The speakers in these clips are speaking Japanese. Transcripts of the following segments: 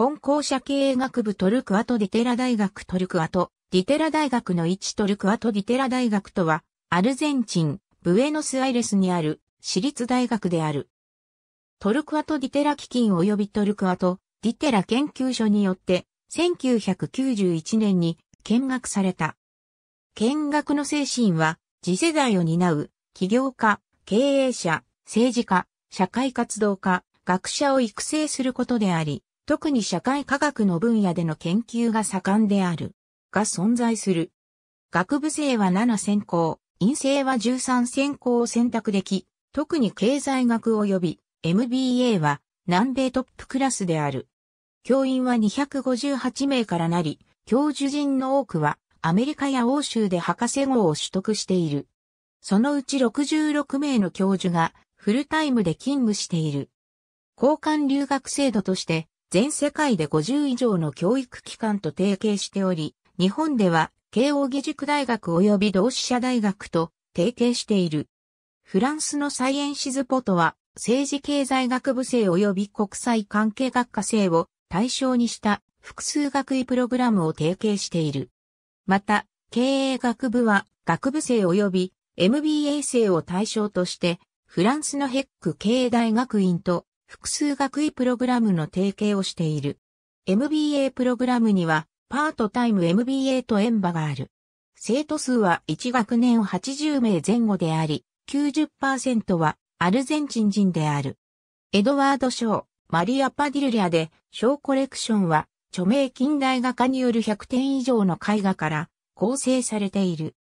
本校舎経営学部トルクアト・ディテラ大学トルクアト、ディテラ大学の1トルクアト・ディテラ大学とは、アルゼンチン、ブエノスアイレスにある私立大学である。トルクアト・ディテラ基金及びトルクアト・ディテラ研究所によって、1991年に見学された。見学の精神は、次世代を担う、起業家、経営者、政治家、社会活動家、学者を育成することであり、特に社会科学の分野での研究が盛んである、が存在する。学部生は7専攻、院生は13専攻を選択でき、特に経済学及び MBA は南米トップクラスである。教員は258名からなり、教授陣の多くはアメリカや欧州で博士号を取得している。そのうち66名の教授がフルタイムで勤務している。交換留学制度として全世界で50以上の教育機関と提携しており、日本では慶応義塾大学及び同志社大学と提携している。フランスのサイエンシズポとは政治経済学部生及び国際関係学科生を対象にした複数学位プログラムを提携している。また、経営学部は学部生及び MBA 生を対象として、フランスのヘック経営大学院と複数学位プログラムの提携をしている。MBA プログラムには、パートタイム MBA とエンバがある。生徒数は1学年80名前後であり、90%はアルゼンチン人である。エドワード・ショー、マリア・パディルリアで、ショーコレクションは、著名近代画家による100点以上の絵画から構成されている。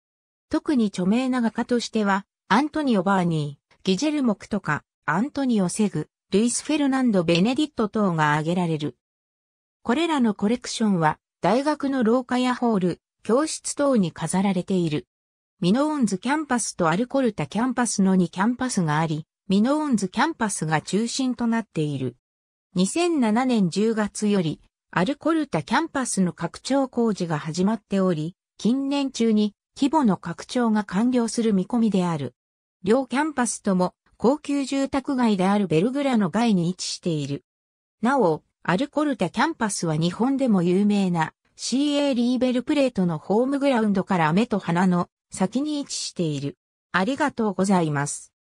特に著名な画家としては、アントニオ・バーニー、ギジェルモクとか、アントニオ・セグ、ルイス・フェルナンド・ベネディット等が挙げられる。これらのコレクションは、大学の廊下やホール、教室等に飾られている。ミノーンズキャンパスとアルコルタキャンパスの2キャンパスがあり、ミノーンズキャンパスが中心となっている。2007年10月より、アルコルタキャンパスの拡張工事が始まっており、近年中に規模の拡張が完了する見込みである。両キャンパスとも高級住宅街であるベルグラの街に位置している。なお、アルコルタキャンパスは日本でも有名な CA リーベルプレートのホームグラウンドから目と鼻の先に位置している。ありがとうございます。